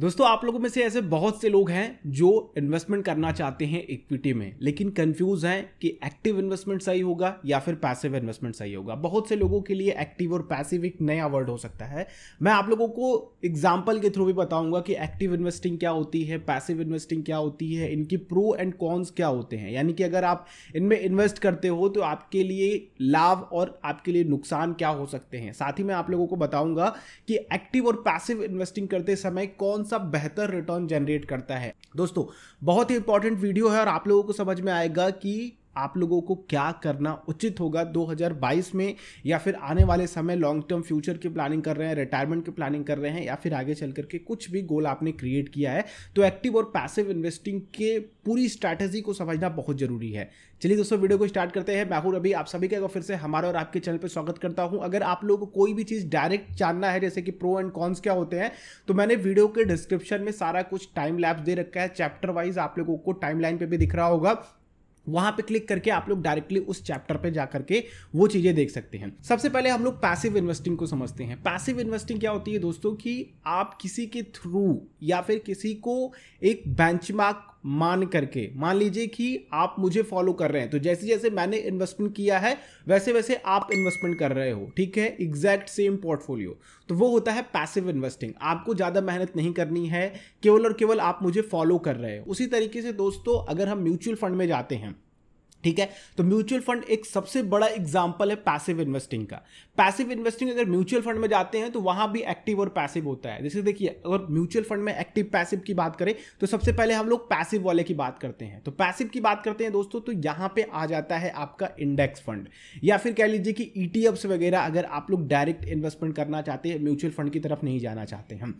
दोस्तों आप लोगों में से ऐसे बहुत से लोग हैं जो इन्वेस्टमेंट करना चाहते हैं इक्विटी में लेकिन कंफ्यूज हैं कि एक्टिव इन्वेस्टमेंट सही होगा या फिर पैसिव इन्वेस्टमेंट सही होगा बहुत से लोगों के लिए एक्टिव और पैसिव एक नया वर्ड हो सकता है मैं आप लोगों को एग्जाम्पल के थ्रू भी बताऊंगा कि एक्टिव इन्वेस्टिंग क्या होती है पैसिव इन्वेस्टिंग क्या होती है इनकी प्रो एंड कॉन्स क्या होते हैं यानी कि अगर आप इनमें इन्वेस्ट करते हो तो आपके लिए लाभ और आपके लिए नुकसान क्या हो सकते हैं साथ ही मैं आप लोगों को बताऊंगा कि एक्टिव और पैसिव इन्वेस्टिंग करते समय कौन सा बेहतर रिटर्न जनरेट करता है दोस्तों बहुत ही इंपॉर्टेंट वीडियो है और आप लोगों को समझ में आएगा कि आप लोगों को क्या करना उचित होगा 2022 में या फिर आने वाले समय लॉन्ग टर्म फ्यूचर की प्लानिंग कर रहे हैं रिटायरमेंट की प्लानिंग कर रहे हैं या फिर आगे चल करके कुछ भी गोल आपने क्रिएट किया है तो एक्टिव और पैसिव इन्वेस्टिंग के पूरी स्ट्रैटेजी को समझना बहुत जरूरी है चलिए दोस्तों वीडियो को स्टार्ट करते हैं मैं रवि आप सभी का फिर से हमारा और आपके चैनल पर स्वागत करता हूं अगर आप लोगों को कोई भी चीज़ डायरेक्ट जानना है जैसे कि प्रो एंड कॉन्स क्या होते हैं तो मैंने वीडियो के डिस्क्रिप्शन में सारा कुछ टाइम लैब्स दे रखा है चैप्टर वाइज आप लोगों को टाइम लाइन पर भी दिख रहा होगा वहां पे क्लिक करके आप लोग डायरेक्टली उस चैप्टर पे जाकर के वो चीजें देख सकते हैं सबसे पहले हम लोग पैसिव इन्वेस्टिंग को समझते हैं पैसिव इन्वेस्टिंग क्या होती है दोस्तों कि आप किसी के थ्रू या फिर किसी को एक बेंचमार्क मान करके मान लीजिए कि आप मुझे फॉलो कर रहे हैं तो जैसे जैसे मैंने इन्वेस्टमेंट किया है वैसे वैसे आप इन्वेस्टमेंट कर रहे हो ठीक है एग्जैक्ट सेम पोर्टफोलियो तो वो होता है पैसिव इन्वेस्टिंग आपको ज़्यादा मेहनत नहीं करनी है केवल और केवल आप मुझे फॉलो कर रहे हो उसी तरीके से दोस्तों अगर हम म्यूचुअल फंड में जाते हैं ठीक है तो म्यूचुअल फंड एक सबसे बड़ा एग्जाम्पल है पैसिव इन्वेस्टिंग का पैसिव इन्वेस्टिंग अगर म्यूचुअल फंड में जाते हैं तो वहां भी एक्टिव और पैसिव होता है जैसे देखिए अगर म्यूचुअल फंड में एक्टिव पैसिव की बात करें तो सबसे पहले हम लोग पैसिव वाले की बात करते हैं तो पैसिव की बात करते हैं दोस्तों तो यहां पर आ जाता है आपका इंडेक्स फंड या फिर कह लीजिए कि ई e वगैरह अगर आप लोग डायरेक्ट इन्वेस्टमेंट करना चाहते हैं म्यूचुअल फंड की तरफ नहीं जाना चाहते हम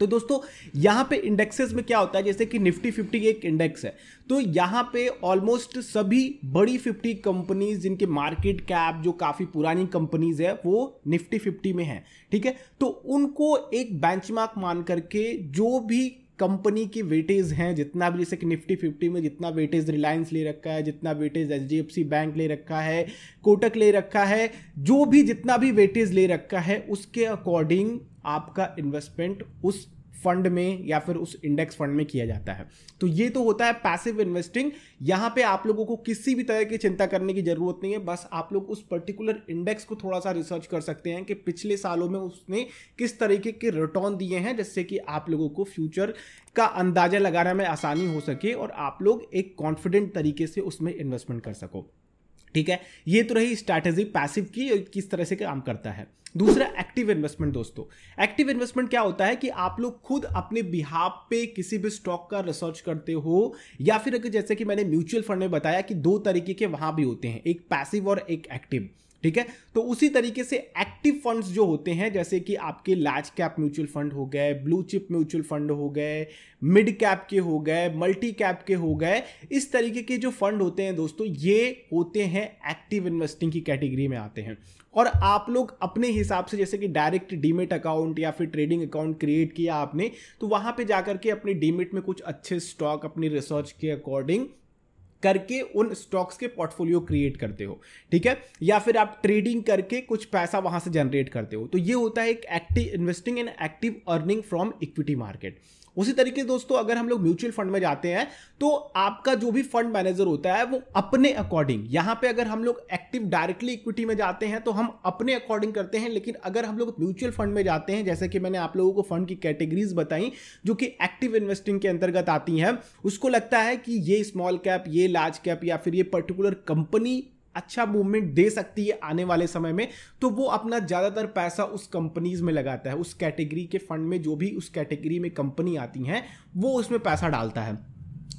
तो दोस्तों यहाँ पे इंडेक्सेस में क्या होता है जैसे कि निफ्टी फिफ्टी एक इंडेक्स है तो यहाँ पे ऑलमोस्ट सभी बड़ी फिफ्टी कंपनीज जिनके मार्केट कैप जो काफ़ी पुरानी कंपनीज है वो निफ्टी फिफ्टी में है ठीक है तो उनको एक बेंचमार्क मान करके जो भी कंपनी की वेटेज हैं जितना भी जैसे कि निफ्टी फिफ्टी में जितना वेटेज रिलायंस ले रखा है जितना वेटेज एच बैंक ले रखा है कोटक ले रखा है जो भी जितना भी वेटेज ले रखा है उसके अकॉर्डिंग आपका इन्वेस्टमेंट उस फंड में या फिर उस इंडेक्स फंड में किया जाता है तो ये तो होता है पैसिव इन्वेस्टिंग यहाँ पे आप लोगों को किसी भी तरह की चिंता करने की ज़रूरत नहीं है बस आप लोग उस पर्टिकुलर इंडेक्स को थोड़ा सा रिसर्च कर सकते हैं कि पिछले सालों में उसने किस तरीके के रिटर्न दिए हैं जिससे कि आप लोगों को फ्यूचर का अंदाज़ा लगाने में आसानी हो सके और आप लोग एक कॉन्फिडेंट तरीके से उसमें इन्वेस्टमेंट कर सको ठीक है ये तो रही स्ट्रैटेजी पैसिव की किस तरह से काम करता है दूसरा एक्टिव इन्वेस्टमेंट दोस्तों एक्टिव इन्वेस्टमेंट क्या होता है कि आप लोग खुद अपने बिहाब पे किसी भी स्टॉक का रिसर्च करते हो या फिर अगर जैसे कि मैंने म्यूचुअल फंड में बताया कि दो तरीके के वहां भी होते हैं एक पैसिव और एक एक्टिव ठीक है तो उसी तरीके से एक्टिव फंड्स जो होते हैं जैसे कि आपके लार्ज कैप म्यूचुअल फंड हो गए ब्लू चिप म्यूचुअल फंड हो गए मिड कैप के हो गए मल्टी कैप के हो गए इस तरीके के जो फंड होते हैं दोस्तों ये होते हैं एक्टिव इन्वेस्टिंग की कैटेगरी में आते हैं और आप लोग अपने हिसाब से जैसे कि डायरेक्ट डीमेट अकाउंट या फिर ट्रेडिंग अकाउंट क्रिएट किया आपने तो वहां पे जाकर के अपने डीमेट में कुछ अच्छे स्टॉक अपनी रिसर्च के अकॉर्डिंग करके उन स्टॉक्स के पोर्टफोलियो क्रिएट करते हो ठीक है या फिर आप ट्रेडिंग करके कुछ पैसा वहां से जनरेट करते हो तो ये होता है एक active investing and active earning from equity market उसी तरीके से दोस्तों अगर हम लोग म्यूचुअल फंड में जाते हैं तो आपका जो भी फंड मैनेजर होता है वो अपने अकॉर्डिंग यहां पे अगर हम लोग एक्टिव डायरेक्टली इक्विटी में जाते हैं तो हम अपने अकॉर्डिंग करते हैं लेकिन अगर हम लोग म्यूचुअल फंड में जाते हैं जैसे कि मैंने आप लोगों को फंड की कैटेगरीज बताई जो कि एक्टिव इन्वेस्टिंग के अंतर्गत आती हैं उसको लगता है कि ये स्मॉल कैप ये लार्ज कैप या फिर ये पर्टिकुलर कंपनी अच्छा मूवमेंट दे सकती है आने वाले समय में तो वो अपना ज़्यादातर पैसा उस कंपनीज में लगाता है उस कैटेगरी के फंड में जो भी उस कैटेगरी में कंपनी आती हैं वो उसमें पैसा डालता है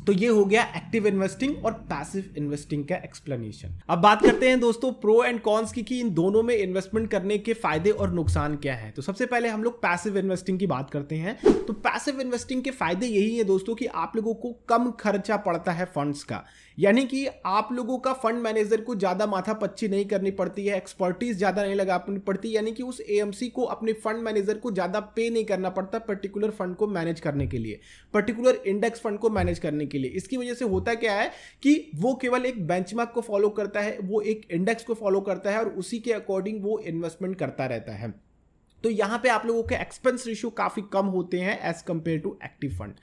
तो ये हो गया एक्टिव इन्वेस्टिंग और पैसिव इन्वेस्टिंग का एक्सप्लेनेशन अब बात करते हैं दोस्तों प्रो एंड कॉन्स की कि इन दोनों में इन्वेस्टमेंट करने के फायदे और नुकसान क्या है तो सबसे पहले हम लोग पैसिव इन्वेस्टिंग की बात करते हैं तो पैसिव इन्वेस्टिंग के फायदे यही है दोस्तों कि आप लोगों को कम खर्चा पड़ता है फंड्स का यानी कि आप लोगों का फंड मैनेजर को ज्यादा माथा पच्ची नहीं करनी पड़ती है एक्सपर्टीज ज्यादा नहीं लगानी पड़ती यानी कि उस एएमसी को अपने फंड मैनेजर को ज्यादा पे नहीं करना पड़ता पर्टिकुलर फंड को मैनेज करने के लिए पर्टिकुलर इंडेक्स फंड को मैनेज करने के के लिए इसकी वजह से होता क्या है कि वो केवल एक बेंचमार्क को फॉलो करता है वो एक इंडेक्स को फॉलो करता है और उसी के अकॉर्डिंग वो इन्वेस्टमेंट करता रहता है तो यहां पे आप लोगों के एक्सपेंस रेशियो काफ़ी कम होते हैं as compare to active fund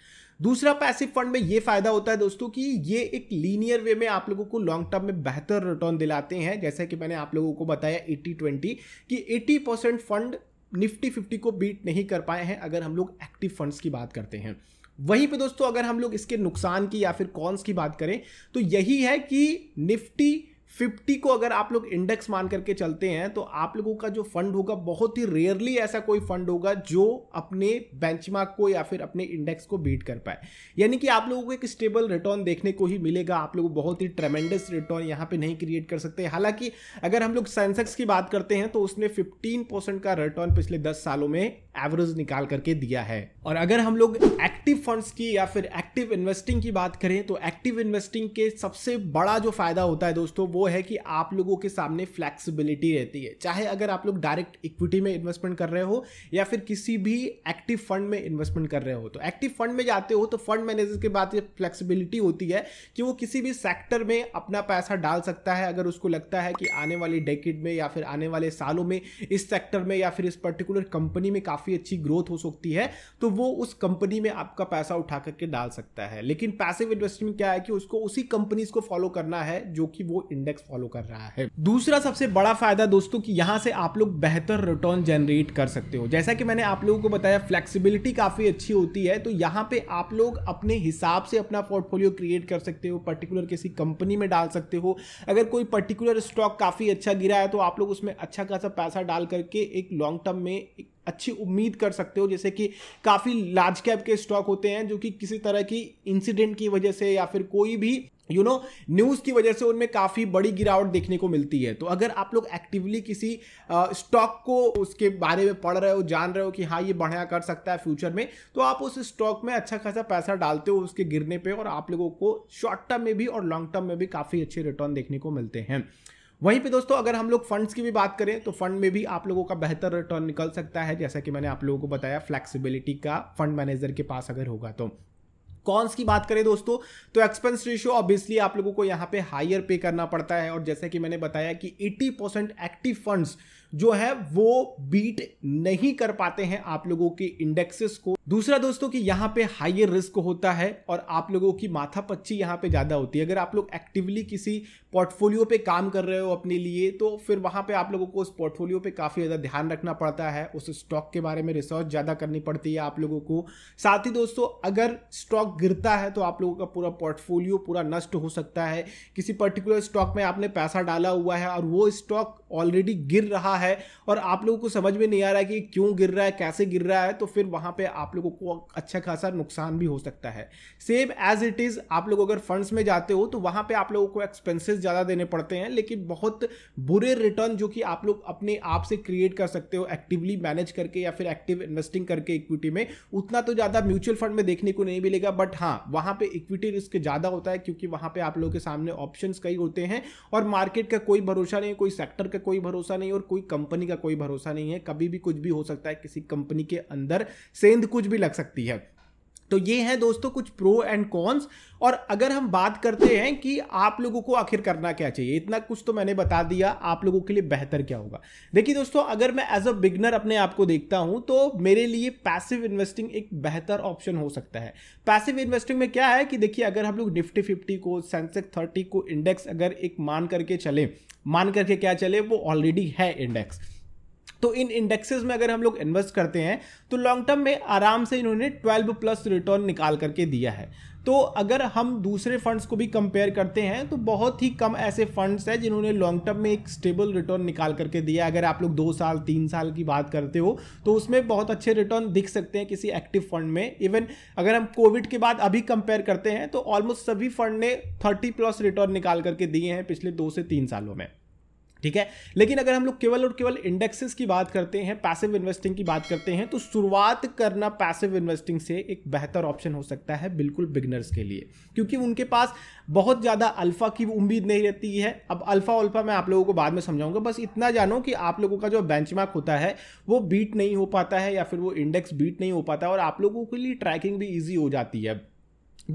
दूसरा पैसिव फंड में ये फायदा होता है दोस्तों कि ये एक लीनियर वे में आप लोगों को लॉन्ग टर्म में बेहतर रिटर्न दिलाते हैं जैसा कि मैंने आप लोगों को बताया 80 20 कि 80 परसेंट फंड निफ्टी फिफ्टी को बीट नहीं कर पाए हैं अगर हम लोग एक्टिव फंड्स की बात करते हैं वहीं पे दोस्तों अगर हम लोग इसके नुकसान की या फिर कॉन्स की बात करें तो यही है कि निफ्टी फिफ्टी को अगर आप लोग इंडेक्स मान करके चलते हैं तो आप लोगों का जो फंड होगा बहुत ही रेयरली ऐसा कोई फंड होगा जो अपने बेंचमार्क को या फिर अपने इंडेक्स को बीट कर पाए यानी कि आप लोगों को एक स्टेबल रिटर्न देखने को ही मिलेगा आप लोग बहुत ही ट्रेमेंडस रिटर्न यहाँ पे नहीं क्रिएट कर सकते हालांकि अगर हम लोग सेंसेक्स की बात करते हैं तो उसने फिफ्टीन का रिटर्न पिछले दस सालों में एवरेज निकाल करके दिया है और अगर हम लोग एक्टिव फंड्स की या फिर एक्टिव इन्वेस्टिंग की बात करें तो एक्टिव इन्वेस्टिंग के सबसे बड़ा जो फायदा होता है दोस्तों वो है कि आप लोगों के सामने फ्लेक्सिबिलिटी रहती है चाहे अगर आप लोग डायरेक्ट इक्विटी में इन्वेस्टमेंट कर रहे हो या फिर किसी भी एक्टिव फंड में इन्वेस्टमेंट कर रहे हो तो एक्टिव फंड में जाते हो तो फंड मैनेजर के बाद ये फ्लेक्सिबिलिटी होती है कि वो किसी भी सेक्टर में अपना पैसा डाल सकता है अगर उसको लगता है कि आने वाले डेकेड में या फिर आने वाले सालों में इस सेक्टर में या फिर इस पर्टिकुलर कंपनी में काफ़ी अच्छी ग्रोथ हो सकती है तो वो उस कंपनी में आपका पैसा उठा करके डाल सकता सकता है लेकिन पैसिव इन्वेस्टिंग क्या है कि उसको उसी कंपनीज को फॉलो करना है जो कि वो इंडेक्स फॉलो कर रहा है दूसरा सबसे बड़ा फायदा दोस्तों कि यहां से आप लोग बेहतर रिटर्न जनरेट कर सकते हो जैसा कि मैंने आप लोगों को बताया फ्लेक्सीबिलिटी काफी अच्छी होती है तो यहाँ पे आप लोग अपने हिसाब से अपना पोर्टफोलियो क्रिएट कर सकते हो पर्टिकुलर किसी कंपनी में डाल सकते हो अगर कोई पर्टिकुलर स्टॉक काफी अच्छा गिरा है तो आप लोग उसमें अच्छा खासा पैसा डाल करके एक लॉन्ग टर्म में एक अच्छी उम्मीद कर सकते हो जैसे कि काफ़ी लार्ज कैप के स्टॉक होते हैं जो कि किसी तरह की इंसिडेंट की वजह से या फिर कोई भी यू नो न्यूज़ की वजह से उनमें काफ़ी बड़ी गिरावट देखने को मिलती है तो अगर आप लोग एक्टिवली किसी स्टॉक को उसके बारे में पढ़ रहे हो जान रहे हो कि हाँ ये बढ़िया कर सकता है फ्यूचर में तो आप उस स्टॉक में अच्छा खासा पैसा डालते हो उसके गिरने पे और आप लोगों को शॉर्ट टर्म में भी और लॉन्ग टर्म में भी काफ़ी अच्छे रिटर्न देखने को मिलते हैं वहीं पे दोस्तों अगर हम लोग फंड्स की भी बात करें तो फंड में भी आप लोगों का बेहतर रिटर्न निकल सकता है जैसा कि मैंने आप लोगों को बताया फ्लेक्सिबिलिटी का फंड मैनेजर के पास अगर होगा तो कॉन्स की बात करें दोस्तों तो एक्सपेंस रेशियो ऑब्वियसली आप लोगों को यहाँ पे हायर पे करना पड़ता है और जैसे कि मैंने बताया कि 80 परसेंट एक्टिव फंड्स जो है वो बीट नहीं कर पाते हैं आप लोगों के इंडेक्सेस को दूसरा दोस्तों कि यहाँ पे हाइयर रिस्क होता है और आप लोगों की माथा पच्ची यहाँ पे ज़्यादा होती है अगर आप लोग एक्टिवली किसी पोर्टफोलियो पे काम कर रहे हो अपने लिए तो फिर वहाँ पे आप लोगों को उस पोर्टफोलियो पे काफ़ी ज़्यादा ध्यान रखना पड़ता है उस स्टॉक के बारे में रिसर्च ज़्यादा करनी पड़ती है आप लोगों को साथ ही दोस्तों अगर स्टॉक गिरता है तो आप लोगों का पूरा पोर्टफोलियो पूरा नष्ट हो सकता है किसी पर्टिकुलर स्टॉक में आपने पैसा डाला हुआ है और वो स्टॉक ऑलरेडी गिर रहा है है और आप लोगों को समझ में नहीं आ रहा है कि क्यों गिर रहा है कैसे गिर रहा है तो फिर वहाँ पे आप लोगों को अच्छा खासा नुकसान भी हो सकता है सेम एज इट इज़ आप लोग अगर फंड्स में जाते हो तो वहाँ पर आप लोगों को एक्सपेंसेस ज़्यादा देने पड़ते हैं लेकिन बहुत बुरे रिटर्न जो कि आप लोग अपने आप से क्रिएट कर सकते हो एक्टिवली मैनेज करके या फिर एक्टिव इन्वेस्टिंग करके इक्विटी में उतना तो ज़्यादा म्यूचुअल फंड में देखने को नहीं मिलेगा बट हाँ वहाँ पर इक्विटी रिस्क ज़्यादा होता है क्योंकि वहाँ पर आप लोगों के सामने ऑप्शन कई होते हैं और मार्केट का कोई भरोसा नहीं कोई सेक्टर का कोई भरोसा नहीं और कोई कंपनी का कोई भरोसा नहीं है कभी भी कुछ भी हो सकता है किसी कंपनी के अंदर सेंध कुछ भी लग सकती है तो ये हैं दोस्तों कुछ प्रो एंड कॉन्स और अगर हम बात करते हैं कि आप लोगों को आखिर करना क्या चाहिए इतना कुछ तो मैंने बता दिया आप लोगों के लिए बेहतर क्या होगा देखिए दोस्तों अगर मैं एज अ बिगनर अपने आप को देखता हूं तो मेरे लिए पैसिव इन्वेस्टिंग एक बेहतर ऑप्शन हो सकता है पैसिव इन्वेस्टिंग में क्या है कि देखिए अगर हम लोग निफ्टी फिफ्टी को सेंसेक्स थर्टी को इंडेक्स अगर एक मान करके चले मान करके क्या चले वो ऑलरेडी है इंडेक्स तो इन इंडेक्सेस में अगर हम लोग इन्वेस्ट करते हैं तो लॉन्ग टर्म में आराम से इन्होंने ट्वेल्व प्लस रिटर्न निकाल करके दिया है तो अगर हम दूसरे फंड्स को भी कंपेयर करते हैं तो बहुत ही कम ऐसे फंड्स हैं जिन्होंने लॉन्ग टर्म में एक स्टेबल रिटर्न निकाल करके दिया अगर आप लोग दो साल तीन साल की बात करते हो तो उसमें बहुत अच्छे रिटर्न दिख सकते हैं किसी एक्टिव फंड में इवन अगर हम कोविड के बाद अभी कंपेयर करते हैं तो ऑलमोस्ट सभी फंड ने थर्टी प्लस रिटर्न निकाल करके दिए हैं पिछले दो से तीन सालों में ठीक है लेकिन अगर हम लोग केवल और केवल इंडेक्सेस की बात करते हैं पैसिव इन्वेस्टिंग की बात करते हैं तो शुरुआत करना पैसिव इन्वेस्टिंग से एक बेहतर ऑप्शन हो सकता है बिल्कुल बिगनर्स के लिए क्योंकि उनके पास बहुत ज़्यादा अल्फा की उम्मीद नहीं रहती है अब अल्फा उल्फा मैं आप लोगों को बाद में समझाऊंगा बस इतना जानो कि आप लोगों का जो बेंचमार्क होता है वो बीट नहीं हो पाता है या फिर वो इंडेक्स बीट नहीं हो पाता और आप लोगों के लिए ट्रैकिंग भी ईजी हो जाती है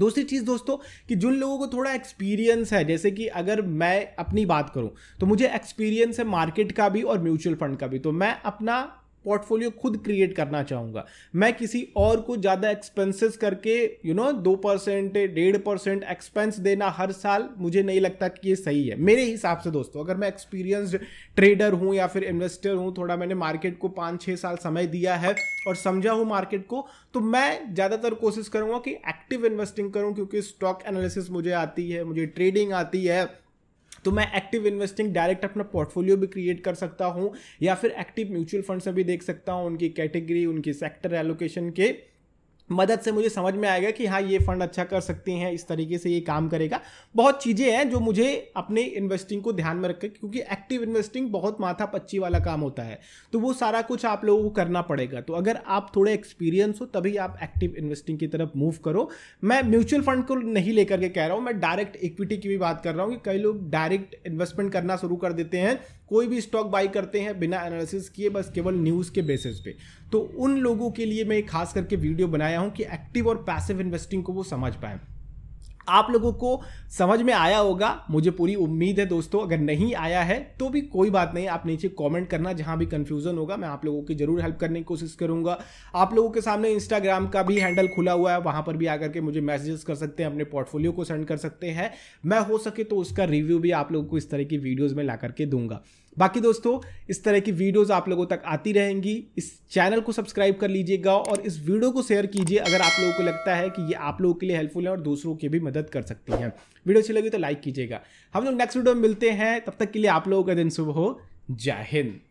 दूसरी चीज़ दोस्तों कि जिन लोगों को थोड़ा एक्सपीरियंस है जैसे कि अगर मैं अपनी बात करूं तो मुझे एक्सपीरियंस है मार्केट का भी और म्यूचुअल फंड का भी तो मैं अपना पोर्टफोलियो खुद क्रिएट करना चाहूँगा मैं किसी और को ज़्यादा एक्सपेंसेस करके यू नो दो परसेंट डेढ़ परसेंट एक्सपेंस देना हर साल मुझे नहीं लगता कि ये सही है मेरे हिसाब से दोस्तों अगर मैं एक्सपीरियंस्ड ट्रेडर हूँ या फिर इन्वेस्टर हूँ थोड़ा मैंने मार्केट को पाँच छः साल समय दिया है और समझा हूँ मार्केट को तो मैं ज़्यादातर कोशिश करूँगा कि एक्टिव इन्वेस्टिंग करूँ क्योंकि स्टॉक एनालिसिस मुझे आती है मुझे ट्रेडिंग आती है तो मैं एक्टिव इन्वेस्टिंग डायरेक्ट अपना पोर्टफोलियो भी क्रिएट कर सकता हूँ या फिर एक्टिव म्यूचुअल फंड्स में भी देख सकता हूँ उनकी कैटेगरी उनकी सेक्टर एलोकेशन के मदद से मुझे समझ में आएगा कि हाँ ये फंड अच्छा कर सकते हैं इस तरीके से ये काम करेगा बहुत चीज़ें हैं जो मुझे अपने इन्वेस्टिंग को ध्यान में रखकर क्योंकि एक्टिव इन्वेस्टिंग बहुत माथा पच्ची वाला काम होता है तो वो सारा कुछ आप लोगों को करना पड़ेगा तो अगर आप थोड़े एक्सपीरियंस हो तभी आप एक्टिव इन्वेस्टिंग की तरफ मूव करो मैं म्यूचुअल फंड को नहीं लेकर के कह रहा हूँ मैं डायरेक्ट इक्विटी की भी बात कर रहा हूँ कि कई लोग डायरेक्ट इन्वेस्टमेंट करना शुरू कर देते हैं कोई भी स्टॉक बाई करते हैं बिना एनालिसिस किए बस केवल न्यूज़ के बेसिस पे तो उन लोगों के लिए मैं खास करके वीडियो बनाया हूँ कि एक्टिव और पैसिव इन्वेस्टिंग को वो समझ पाएँ आप लोगों को समझ में आया होगा मुझे पूरी उम्मीद है दोस्तों अगर नहीं आया है तो भी कोई बात नहीं आप नीचे कमेंट करना जहां भी कंफ्यूजन होगा मैं आप लोगों की जरूर हेल्प करने की कोशिश करूंगा आप लोगों के सामने इंस्टाग्राम का भी हैंडल खुला हुआ है वहां पर भी आकर के मुझे मैसेजेस कर सकते हैं अपने पोर्टफोलियो को सेंड कर सकते हैं मैं हो सके तो उसका रिव्यू भी आप लोगों को इस तरह की वीडियोज़ में ला करके दूंगा बाकी दोस्तों इस तरह की वीडियोस आप लोगों तक आती रहेंगी इस चैनल को सब्सक्राइब कर लीजिएगा और इस वीडियो को शेयर कीजिए अगर आप लोगों को लगता है कि ये आप लोगों के लिए हेल्पफुल है और दूसरों की भी मदद कर सकती हैं वीडियो अच्छी लगी तो लाइक कीजिएगा हम लोग नेक्स्ट वीडियो में मिलते हैं तब तक के लिए आप लोगों का दिन शुभ हो जय हिंद